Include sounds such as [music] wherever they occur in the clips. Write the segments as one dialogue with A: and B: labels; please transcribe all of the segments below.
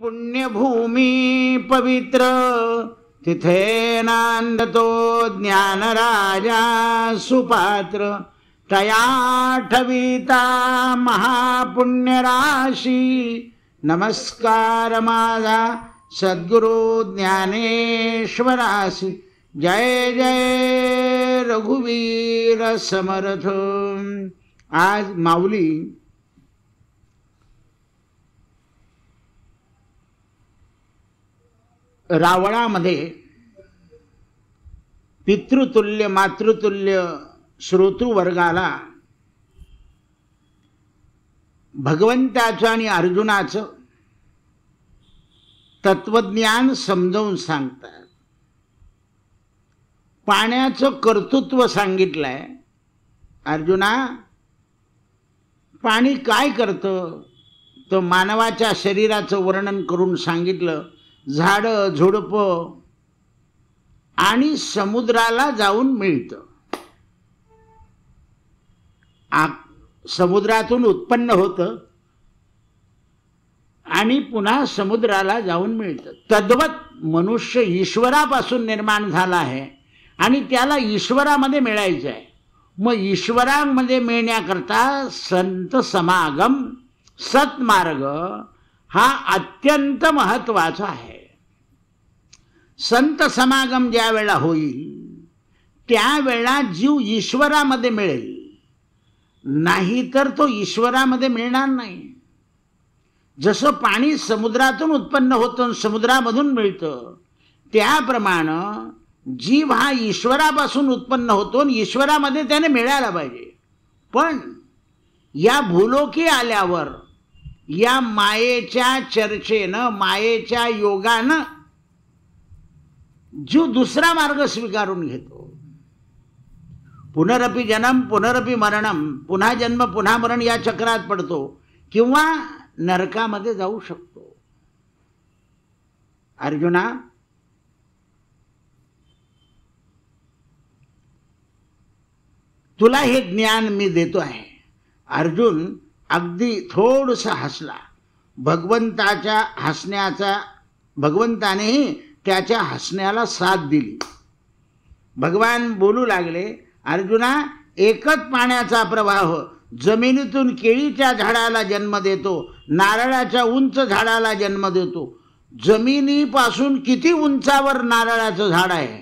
A: पुण्यभूमी पवित्र तिथे नांदतो ज्ञानराजा सुपात्र तयाठविता महापुण्यराशी नमस्कार माझा सद्गुरु ज्ञानेश्वरासी जय जय रघुवीर समर्थ आज माऊली रावणामध्ये पितृतुल्य मातृतुल्य श्रोतृवर्गाला भगवंताचं आणि अर्जुनाचं तत्वज्ञान समजवून सांगतात पाण्याचं कर्तृत्व सांगितलंय अर्जुना पाणी काय करतं तर मानवाच्या शरीराचं वर्णन करून सांगितलं झाड झुडपं आणि समुद्राला जाऊन मिळतं समुद्रातून उत्पन्न होतं आणि पुन्हा समुद्राला जाऊन मिळतं तद्वत मनुष्य ईश्वरापासून निर्माण झाला आहे आणि त्याला ईश्वरामध्ये मिळायचं आहे मग ईश्वरामध्ये मिळण्याकरता संत समागम सत्मार्ग हा अत्यंत महत्वाचा आहे संत समागम ज्या वेळा होईल त्यावेळा जीव ईश्वरामध्ये मिळेल नाही तर तो ईश्वरामध्ये मिळणार नाही जसं पाणी समुद्रातून उत्पन्न होतं समुद्रामधून मिळतं त्याप्रमाणे जीव हा ईश्वरापासून उत्पन्न होतो आणि ईश्वरामध्ये त्याने मिळायला पाहिजे पण या भूलोकी आल्यावर या मायेच्या चर्चेनं मायेच्या योगानं जीव दुसरा मार्ग स्वीकारून घेतो पुनरपी जनम, पुनरपी मरणम पुन्हा जन्म पुन्हा मरण या चक्रात पडतो किंवा नरकामध्ये जाऊ शकतो अर्जुना तुला हे ज्ञान मी देतो आहे अर्जुन अगदी थोडंसं हसला भगवंताच्या हसण्याचा भगवंतानेही त्याच्या हसण्याला साथ दिली भगवान बोलू लागले अर्जुना एकच पाण्याचा प्रवाह जमिनीतून केळीच्या झाडाला जन्म देतो नारळाच्या उंच झाडाला जन्म देतो जमिनीपासून किती उंचावर नारळाचं झाड आहे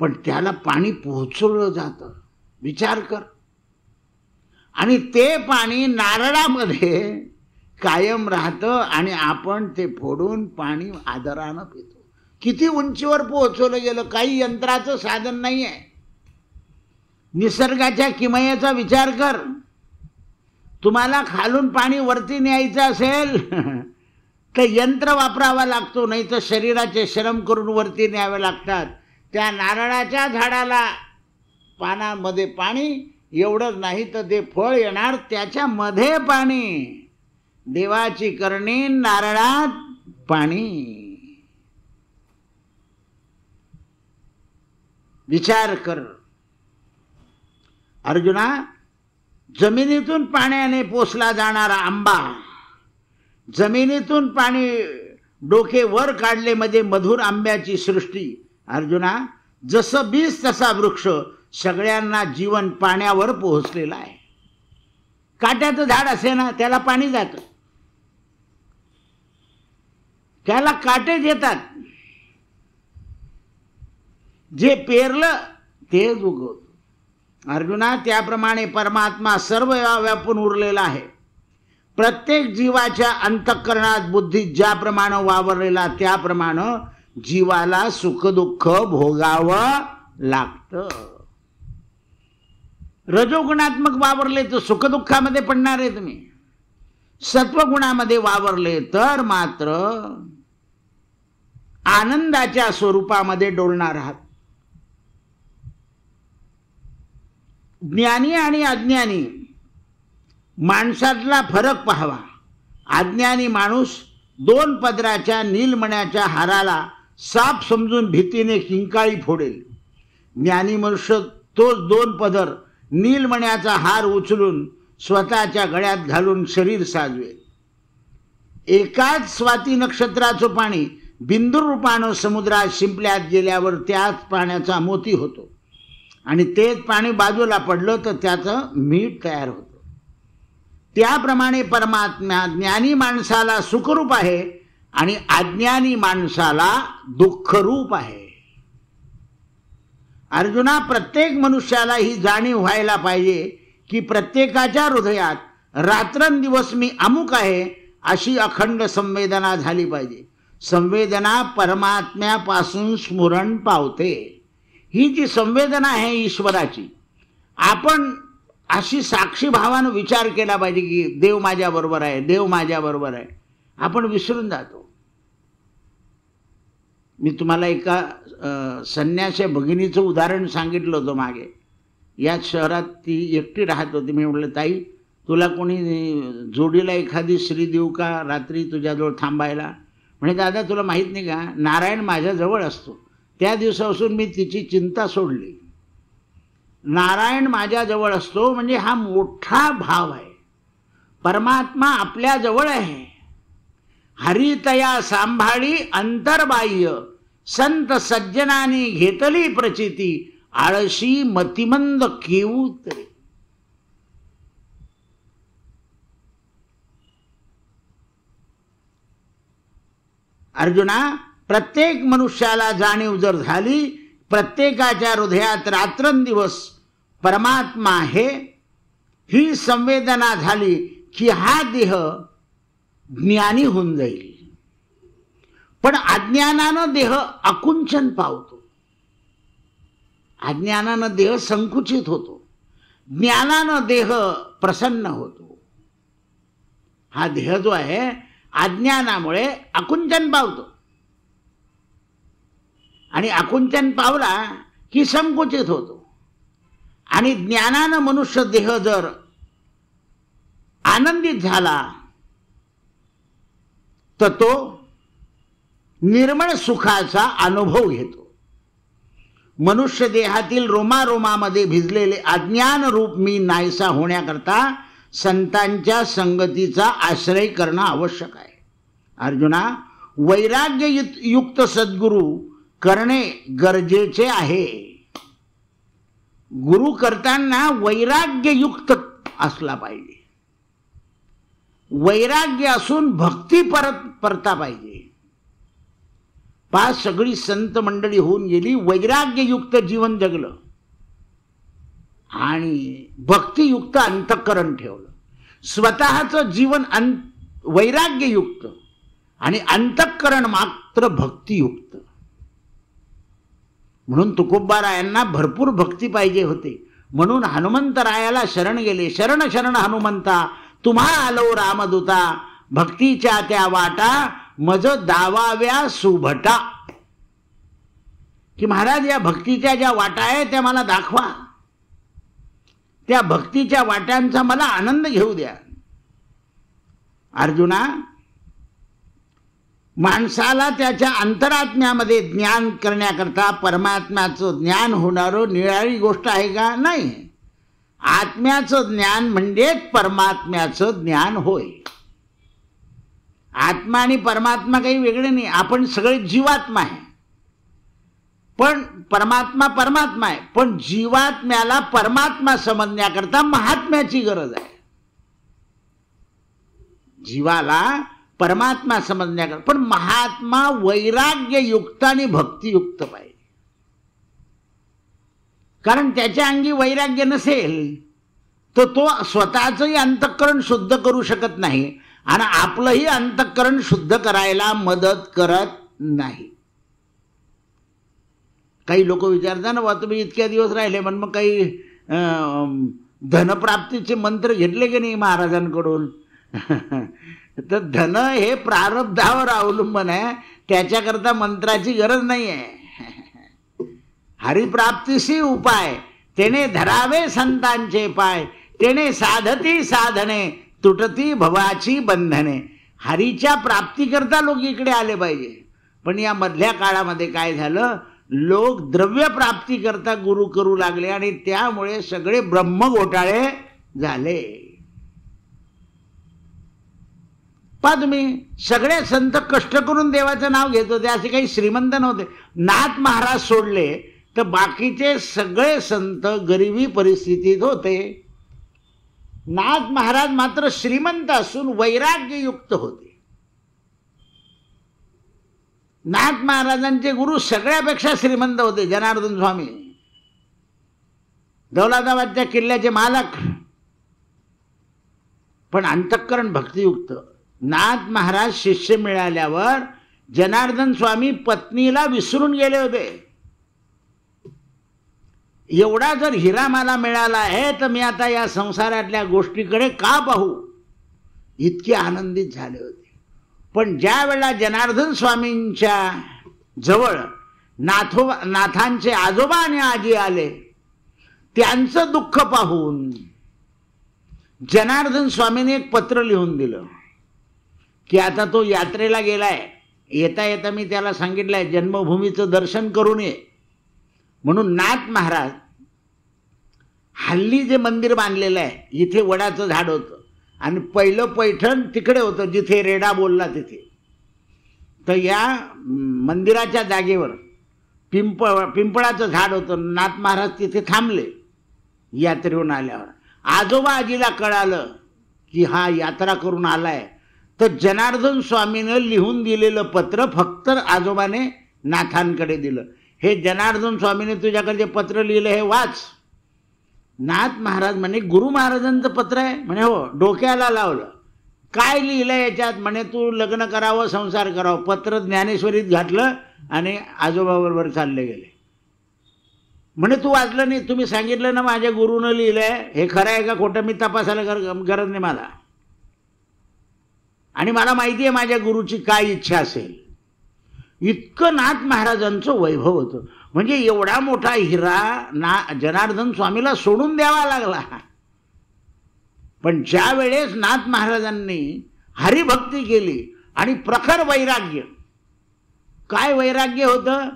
A: पण त्याला पाणी पोहोचवलं जातं विचार कर आणि ते पाणी नारळामध्ये कायम राहतं आणि आपण ते फोडून पाणी आदरानं पितो किती उंचीवर पोहोचवलं गेलं काही यंत्राचं साधन नाही आहे निसर्गाच्या किमयाचा विचार कर तुम्हाला खालून पाणी वरती न्यायचं असेल [laughs] तर यंत्र वापरावा लागतो नाही तर शरीराचे श्रम करून वरती न्यावे लागतात त्या नारळाच्या झाडाला पानामध्ये पाणी एवढंच नाही तर ते फळ येणार त्याच्यामध्ये पाणी देवाची करणी नारळात पाणी विचार कर अर्जुना जमिनीतून पाण्याने पोसला जाणारा आंबा जमिनीतून पाणी डोके वर काढले मध्ये मधुर आंब्याची सृष्टी अर्जुना जसं बीज तसा वृक्ष सगळ्यांना जीवन पाण्यावर पोहोचलेलं आहे काट्याचं झाड असे ना त्याला पाणी जातं त्याला काटे देतात जे पेरलं तेच उगवत अर्जुना त्याप्रमाणे परमात्मा सर्व व्यापून उरलेला आहे प्रत्येक जीवाच्या अंतःकरणात बुद्धी ज्याप्रमाणे वावरलेला त्याप्रमाणे जीवाला सुखदुःख भोगावं लागतं रजोगुणात्मक वावरले तर सुखदुःखामध्ये पडणार आहे तुम्ही सत्वगुणामध्ये वावरले तर मात्र आनंदाच्या स्वरूपामध्ये डोलणार आहात ज्ञानी आणि अज्ञानी माणसातला फरक पाहावा अज्ञानी माणूस दोन पदराच्या नीलमण्याच्या हाराला साप समजून भीतीने किंकाळी फोडेल ज्ञानी मनुष्य तोच दोन पदर नीलमण्याचा हार उचलून स्वतःच्या गळ्यात घालून शरीर साजवेल एकाच स्वाती नक्षत्राचं पाणी बिंदू रूपानं समुद्रात शिंपल्यात गेल्यावर त्याच पाण्याचा मोती होतो आणि तेच पाणी बाजूला पडलं तर त्याचं मीठ तयार होतं त्याप्रमाणे परमात्मा ज्ञानी माणसाला सुखरूप आहे आणि अज्ञानी माणसाला दुःखरूप आहे अर्जुना प्रत्येक मनुष्याला ही जाणीव व्हायला पाहिजे की प्रत्येकाच्या हृदयात रात्रंदिवस मी अमुक आहे अशी अखंड संवेदना झाली पाहिजे संवेदना परमात्म्यापासून स्मरण पावते ही जी संवेदना आहे ईश्वराची आपण अशी साक्षी भावानं विचार केला पाहिजे की देव माझ्याबरोबर आहे देव माझ्याबरोबर आहे आपण विसरून जातो मी तुम्हाला एका संन्यास भगिनीचं उदाहरण सांगितलं होतं मागे याच शहरात ती एकटी राहत होती मी म्हटलं ताई तुला कोणी जोडीला एखादी श्री देऊ का रात्री तुझ्याजवळ थांबायला म्हणे दादा तुला माहीत नाही का नारायण माझ्याजवळ असतो त्या दिवसापासून मी तिची चिंता सोडली नारायण माझ्याजवळ असतो म्हणजे हा मोठा भाव आहे परमात्मा आपल्याजवळ आहे हरितया सांभाळी अंतर्बाह्य संत सज्जनानी घेतली प्रचिती आळशी मतिमंद केऊ तरी अर्जुना प्रत्येक मनुष्याला जाणीव जर झाली प्रत्येकाच्या हृदयात रात्रंदिवस परमात्मा आहे ही संवेदना झाली की हा देह ज्ञानी होऊन जाईल पण अज्ञानानं देह आकुंचन पावतो अज्ञानानं देह संकुचित होतो ज्ञानानं देह प्रसन्न होतो हा देह जो आहे अज्ञानामुळे आकुंचन पावतो आणि आकुंचन पावला की संकुचित होतो आणि ज्ञानानं मनुष्य देह जर आनंदित झाला तर तो निर्मळ सुखाचा अनुभव घेतो मनुष्य देहातील रोमारोमामध्ये भिजलेले अज्ञान रूप मी नाहीसा होण्याकरता संतांच्या संगतीचा आश्रय करणं आवश्यक आहे अर्जुना वैराग्य युक्त सद्गुरू करणे गरजेचे आहे गुरु करताना वैराग्य युक्त असला पाहिजे वैराग्य असून भक्ती परत परता पाहिजे पाच सगळी संत मंडळी होऊन गेली वैराग्ययुक्त जीवन जगलं आणि भक्तियुक्त अंतःकरण ठेवलं स्वतःचं जीवन अं वैराग्ययुक्त आणि अंतःकरण मात्र भक्तियुक्त म्हणून तुकोबारायांना भरपूर भक्ती पाहिजे होते म्हणून हनुमंतरायाला शरण गेले शरण शरण हनुमंता तुम्हा आलो रामदूता भक्तीच्या त्या वाटा मज दावाव्या सुभटा की महाराज या भक्तीच्या ज्या वाटा आहे त्या मला दाखवा त्या भक्तीच्या वाट्यांचा मला आनंद घेऊ द्या अर्जुना माणसाला त्याच्या अंतरात्म्यामध्ये ज्ञान करण्याकरता परमात्म्याचं ज्ञान होणारं निराळी गोष्ट आहे का नाही आत्म्याचं ज्ञान म्हणजेच परमात्म्याचं ज्ञान होय आत्मा आणि परमात्मा काही वेगळे नाही आपण सगळे जीवात्मा आहे पण परमात्मा परमात्मा आहे पण जीवात्म्याला परमात्मा समजण्याकरता महात्म्याची गरज आहे जीवाला परमात्मा समजण्याकरता पण महात्मा वैराग्य वैराग्ययुक्त आणि भक्तियुक्त पाहिजे कारण त्याच्या अंगी वैराग्य नसेल तर तो स्वतःचंही अंतःकरण शुद्ध करू शकत नाही आणि आपलंही अंतःकरण शुद्ध करायला मदत करत नाही काही लोक विचारतात ना बा तुम्ही इतक्या दिवस राहिले म्हण मग काही धनप्राप्तीचे मंत्र घेतले की नाही महाराजांकडून [laughs] तर धन हे प्रारब्धावर अवलंबन आहे त्याच्याकरता मंत्राची गरज नाही आहे [laughs] हरिप्राप्तीशी उपाय तेने धरावे संतांचे पाय तेने साधती साधने तुटती भवाची बंधने हरीच्या प्राप्तीकरता लोक इकडे आले पाहिजे पण या मधल्या काळामध्ये काय झालं लोक द्रव्य प्राप्ती करता गुरु करू लागले आणि त्यामुळे सगळे ब्रह्म घोटाळे झाले पा तुम्ही सगळे संत कष्ट करून देवाचं नाव घेत होते असे काही श्रीमंत नव्हते नाथ महाराज सोडले तर बाकीचे सगळे संत गरिबी परिस्थितीत होते नाथ महाराज मात्र श्रीमंत असून वैराग्य युक्त होते नाथ महाराजांचे गुरु सगळ्यापेक्षा श्रीमंत होते जनार्दन स्वामी दौलताबादच्या किल्ल्याचे मालक पण अंतःकरण भक्तियुक्त नाथ महाराज शिष्य मिळाल्यावर जनार्दन स्वामी पत्नीला विसरून गेले होते एवढा जर हिरा मला मिळाला आहे तर मी आता या संसारातल्या गोष्टीकडे का पाहू इतके आनंदित झाले होते पण ज्या वेळेला जनार्दन स्वामींच्या जवळ नाथो नाथांचे आजोबा आणि आजी आले त्यांचं दुःख पाहून जनार्दन स्वामीने एक पत्र लिहून दिलं की आता तो यात्रेला गेलाय येता येता मी त्याला सांगितलंय जन्मभूमीचं दर्शन करून ये म्हणून नाथ महाराज हल्ली जे मंदिर बांधलेलं आहे इथे वडाचं झाड होतं आणि पहिलं पैठण तिकडे होतं जिथे रेडा बोलला तिथे तर या मंदिराच्या जागेवर पिंपळ पिंपळाचं झाड होतं नाथ महाराज तिथे थांबले यात्रेहून आल्यावर आजोबा आजीला कळालं की हा यात्रा करून आलाय तर जनार्दन स्वामीनं लिहून दिलेलं पत्र फक्त आजोबाने नाथांकडे दिलं हे जनार्दन स्वामीने तुझ्याकडे जे पत्र लिहिलं हे वाच नाथ महाराज म्हणे गुरु महाराजांचं पत्र आहे म्हणे हो डोक्याला लावलं काय लिहिलं याच्यात म्हणे तू लग्न करावं संसार करावं पत्र ज्ञानेश्वरीत घातलं आणि आजोबाबरोबर चालले गेले म्हणे तू वाचलं नाही तुम्ही सांगितलं ना माझ्या गुरुनं लिहिलं आहे हे खरं आहे का खोटं मी तपासायला गरज नाही मला आणि मला माहिती आहे माझ्या गुरुची काय इच्छा असेल इतकं नाथ महाराजांचं वैभव होतं म्हणजे एवढा मोठा हिरा ना जनार्दन स्वामीला सोडून द्यावा लागला पण ज्या वेळेस नाथ महाराजांनी हरिभक्ती केली आणि प्रखर वैराग्य काय वैराग्य होतं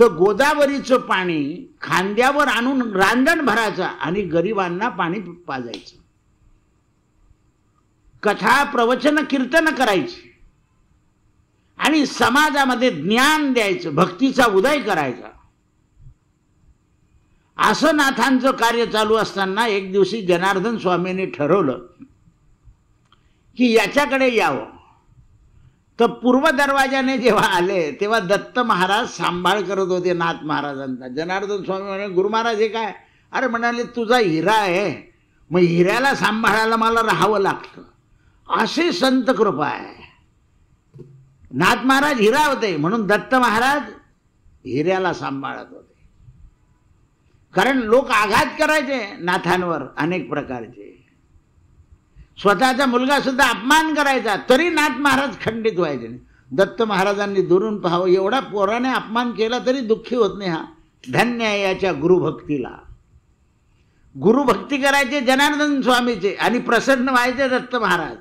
A: तर गोदावरीचं पाणी खांद्यावर आणून रांदण भरायचं आणि गरिबांना पाणी पाजायचं कथा प्रवचन कीर्तन करायची आणि समाजामध्ये ज्ञान द्यायचं भक्तीचा उदय करायचा असं नाथांचं कार्य चालू असताना एक दिवशी जनार्दन स्वामींनी ठरवलं की याच्याकडे यावं तर पूर्व दरवाजाने जेव्हा आले तेव्हा दत्त महाराज सांभाळ करत होते नाथ महाराजांचा जनार्दन स्वामी म्हणाले गुरु महाराज हे काय अरे म्हणाले तुझा हिरा आहे मग हिऱ्याला सांभाळायला मला राहावं लागतं असे संत कृपा आहे नाथ महाराज हिरा होते म्हणून दत्त महाराज हिऱ्याला सांभाळत होते कारण लोक आघात करायचे नाथांवर अनेक प्रकारचे स्वतःचा मुलगा सुद्धा अपमान करायचा तरी नाथ महाराज खंडित व्हायचे दत्त महाराजांनी दुरून पाहावं एवढा पोराने अपमान केला तरी दुःखी होत नाही हा धन्य आहे याच्या गुरुभक्तीला गुरुभक्ती करायचे जनार्दन स्वामीचे आणि प्रसन्न व्हायचे दत्त महाराज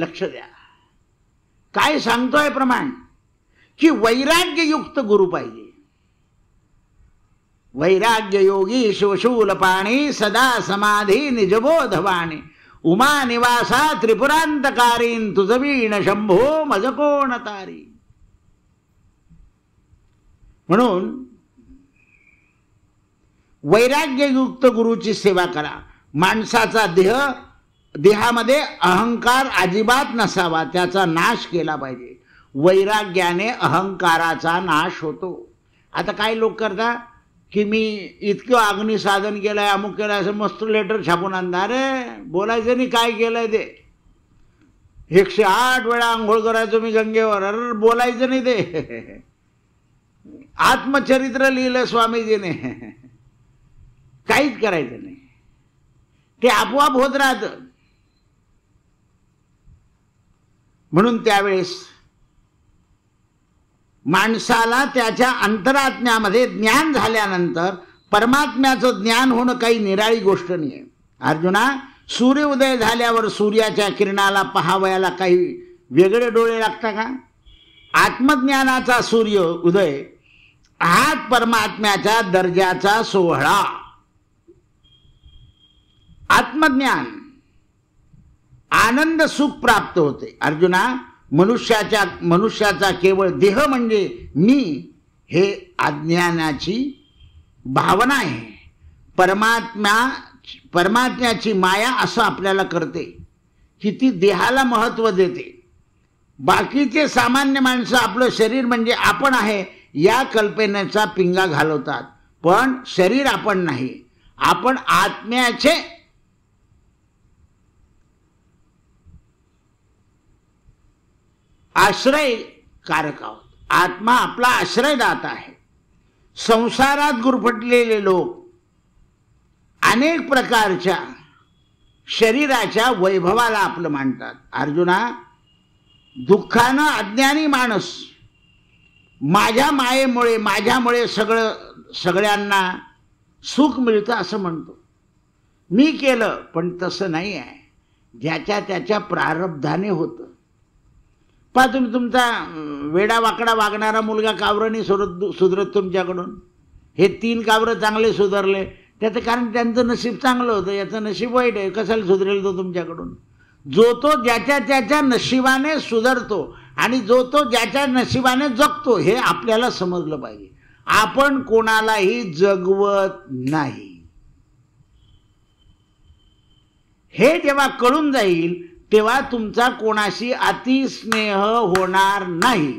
A: लक्ष द्या काय सांगतोय प्रमाण की वैराग्ययुक्त गुरु पाहिजे वैराग्य योगी शिवशूलपाणी सदा समाधी निजबोधवाणी उमा निवासा त्रिपुरांतकारीन तुझवीण शंभो मजकोण तारी म्हणून वैराग्ययुक्त गुरुची सेवा करा माणसाचा देह देहामध्ये अहंकार अजिबात नसावा त्याचा नाश केला पाहिजे वैराग्याने अहंकाराचा नाश होतो आता काय लोक करता की मी इतकं अग्निसाधन केलं आहे अमुक केलं असं मस्त लेटर छापून आणणार अरे बोलायचं नाही काय केलं आहे ते एकशे आठ वेळा आंघोळ करायचो मी गंगेवर अरे बोलायचं नाही ते आत्मचरित्र लिहिलं स्वामीजीने काहीच करायचं नाही ते आपोआप होत राहतं म्हणून त्यावेळेस माणसाला त्याच्या अंतरात्म्यामध्ये ज्ञान झाल्यानंतर परमात्म्याचं ज्ञान होणं काही निराळी गोष्ट नाही आहे अर्जुना सूर्योदय झाल्यावर सूर्याच्या किरणाला पहावयाला काही वेगळे डोळे लागता का आत्मज्ञानाचा सूर्य उदय हाच परमात्म्याच्या दर्जाचा सोहळा आत्मज्ञान आनंद सुख प्राप्त होते अर्जुना मनुष्याच्या मनुष्याचा केवळ देह म्हणजे मी हे अज्ञानाची भावना आहे परमात्मा परमात्म्याची माया असं आपल्याला करते की ती देहाला महत्त्व देते बाकीचे सामान्य माणसं आपलं शरीर म्हणजे आपण आहे या कल्पनेचा पिंगा घालवतात पण शरीर आपण नाही आपण आत्म्याचे आश्रय कारक आहोत आत्मा आपला आश्रयदाता आहे संसारात गुरफटलेले लोक अनेक प्रकारच्या शरीराच्या वैभवाला आपलं मानतात अर्जुना दुःखानं अज्ञानी माणूस माझ्या मायेमुळे माझ्यामुळे सगळं सगळ्यांना सुख मिळतं असं म्हणतो मी केलं पण तसं नाही आहे ज्याच्या त्याच्या प्रारब्धाने होतं पहा तुम्ही तुमचा वेडा वाकडा वागणारा मुलगा कावरणी सुरत सुधरत तुमच्याकडून हे तीन कावरं चांगले सुधारले त्याचं कारण त्यांचं नशीब चांगलं होतं याचं नशीब वाईट आहे कशाला सुधरेल तो तुमच्याकडून जो तो ज्याच्या त्याच्या नशिबाने सुधारतो आणि जो तो ज्याच्या नशिबाने जगतो हे आपल्याला समजलं पाहिजे आपण कोणालाही जगवत नाही हे जेव्हा कळून जाईल तेव्हा तुमचा कोणाशी अतिस्नेह होणार नाही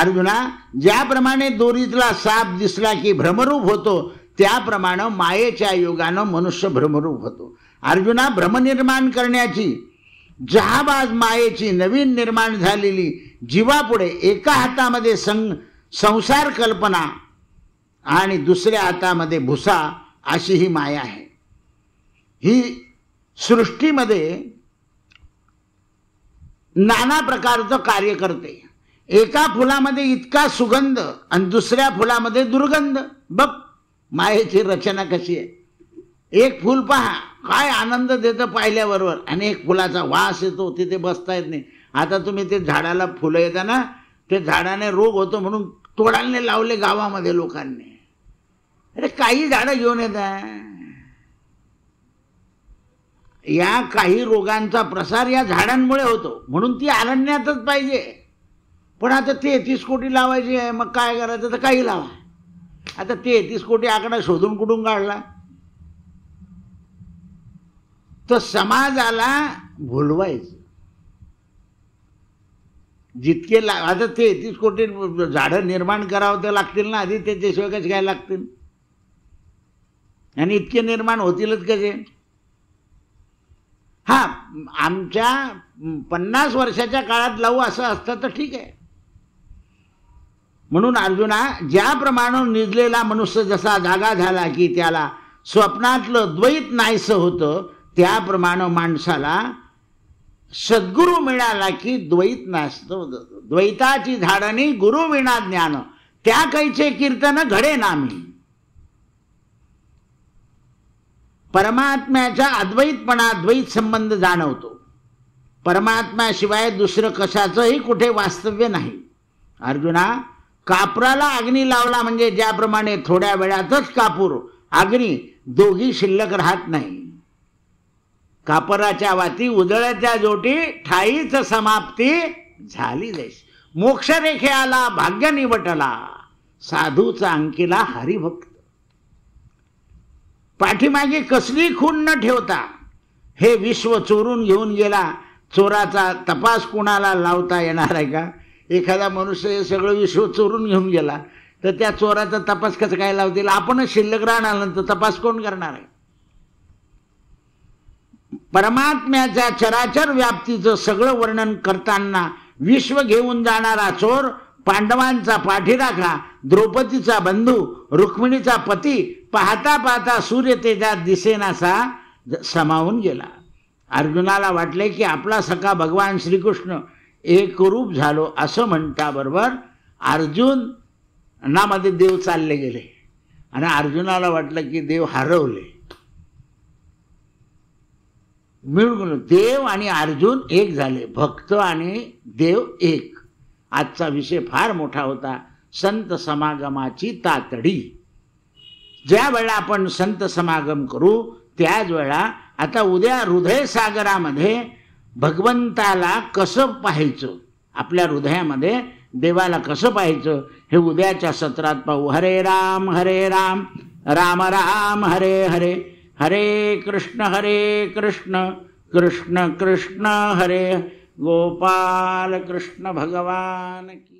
A: अर्जुना ज्याप्रमाणे दोरीतला साप दिसला की भ्रमरूप होतो त्याप्रमाणे मायेच्या योगानं मनुष्य भ्रमरूप होतो अर्जुना भ्रम निर्माण करण्याची जहाबाज मायेची नवीन निर्माण झालेली जीवापुढे एका हातामध्ये सं संसार कल्पना आणि दुसऱ्या हातामध्ये भुसा अशी ही माया आहे ही सृष्टीमध्ये नाना प्रकारचं कार्य करते एका फुलामध्ये इतका सुगंध आणि दुसऱ्या फुलामध्ये दुर्गंध बघ मायेची रचना कशी आहे एक फूल पहा काय आनंद देतं पाहिल्याबरोबर आणि एक फुलाचा वास येतो तिथे बसता येत नाही आता तुम्ही ते झाडाला फुलं येताना ते झाडाने रोग होतो म्हणून तोडाने लावले गावामध्ये लोकांनी अरे काही झाडं घेऊन येत या काही रोगांचा प्रसार या झाडांमुळे होतो म्हणून ती अरण्यातच पाहिजे पण आता तेहतीस कोटी लावायची आहे मग काय करायचं तर काही लावा आता तेहतीस कोटी आकडा शोधून कुठून काढला तर समाजाला भुलवायचं जितके ला आता तेहतीस कोटी झाडं निर्माण करावं तर लागतील ना आधी त्याच्याशिवाय कसे काय लागतील आणि इतके निर्माण होतीलच कसे हा आमच्या पन्नास वर्षाच्या काळात लावू असं असतं तर ठीक आहे म्हणून अर्जुना ज्याप्रमाणे निजलेला मनुष्य जसा जागा झाला की त्याला स्वप्नातलं द्वैत नाहीसं होतं त्याप्रमाणे माणसाला सद्गुरू मिळाला की द्वैत नासतो द्वैताची झाडणी गुरुविणा ज्ञान त्या कैचे कीर्तन घडे नामी परमात्म्याच्या अद्वैतपणा द्वैत संबंध जाणवतो परमात्म्याशिवाय दुसरं कशाचंही कुठे वास्तव्य नाही अर्जुना कापराला अग्नी लावला म्हणजे ज्याप्रमाणे थोड्या वेळातच कापूर अग्नी दोघी शिल्लक राहत नाही कापराच्या वाती उजळ्याच्या जोटी ठाईच समाप्ती झाली देश मोक्षरेखे आला भाग्य निवटला साधूचा अंकिला हरिभक्त पाठीमागे कसली खून न ठेवता हे विश्व चोरून घेऊन गेला चोराचा तपास कुणाला लावता येणार आहे का एखादा मनुष्य हे सगळं विश्व चोरून घेऊन गेला तर त्या चोराचा तपास कसं काय लावतील आपणच शिल्लक राहणार तर तपास कोण करणार आहे परमात्म्याच्या चराचर व्याप्तीचं सगळं वर्णन करताना विश्व घेऊन जाणारा चोर पांडवांचा पाठीराखा द्रौपदीचा बंधू रुक्मिणीचा पती पाहता पाहता सूर्य तेजा दिसेनासा समावून गेला अर्जुनाला वाटले की आपला सखा भगवान श्रीकृष्ण एकरूप झालो असं म्हणताबरोबर अर्जुन नामध्ये देव चालले गेले आणि अर्जुनाला वाटलं की देव हरवले मिळून देव आणि अर्जुन एक झाले भक्त आणि देव एक आजचा विषय फार मोठा होता संत समागमाची तातडी ज्या वेळा आपण संत समागम करू त्याच वेळा आता उद्या हृदयसागरामध्ये भगवंताला कसं पाहायचं आपल्या हृदयामध्ये देवाला कसं पाहायचं हे उद्याच्या सत्रात पाहू हरे राम हरे राम राम राम हरे हरे हरे कृष्ण हरे कृष्ण कृष्ण कृष्ण हरे भगवान की